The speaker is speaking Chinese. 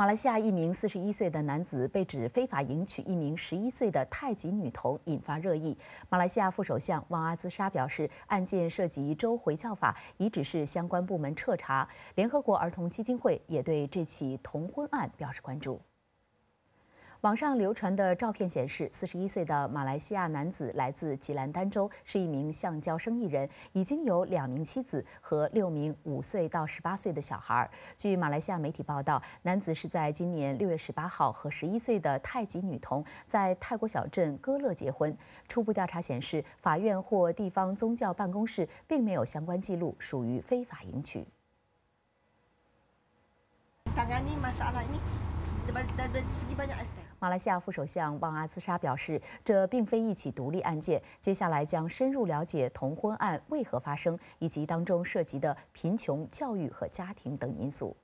马来西亚一名四十一岁的男子被指非法迎娶一名十一岁的太极女童，引发热议。马来西亚副首相旺阿兹莎表示，案件涉及州回教法，已指示相关部门彻查。联合国儿童基金会也对这起童婚案表示关注。网上流传的照片显示，四十一岁的马来西亚男子来自吉兰丹州，是一名橡胶生意人，已经有两名妻子和六名五岁到十八岁的小孩。据马来西亚媒体报道，男子是在今年六月十八号和十一岁的泰籍女童在泰国小镇哥乐结婚。初步调查显示，法院或地方宗教办公室并没有相关记录，属于非法迎娶。Tangan i masalah ini, d a s e g i banyak. 马来西亚副首相旺阿兹莎表示，这并非一起独立案件，接下来将深入了解同婚案为何发生，以及当中涉及的贫穷、教育和家庭等因素。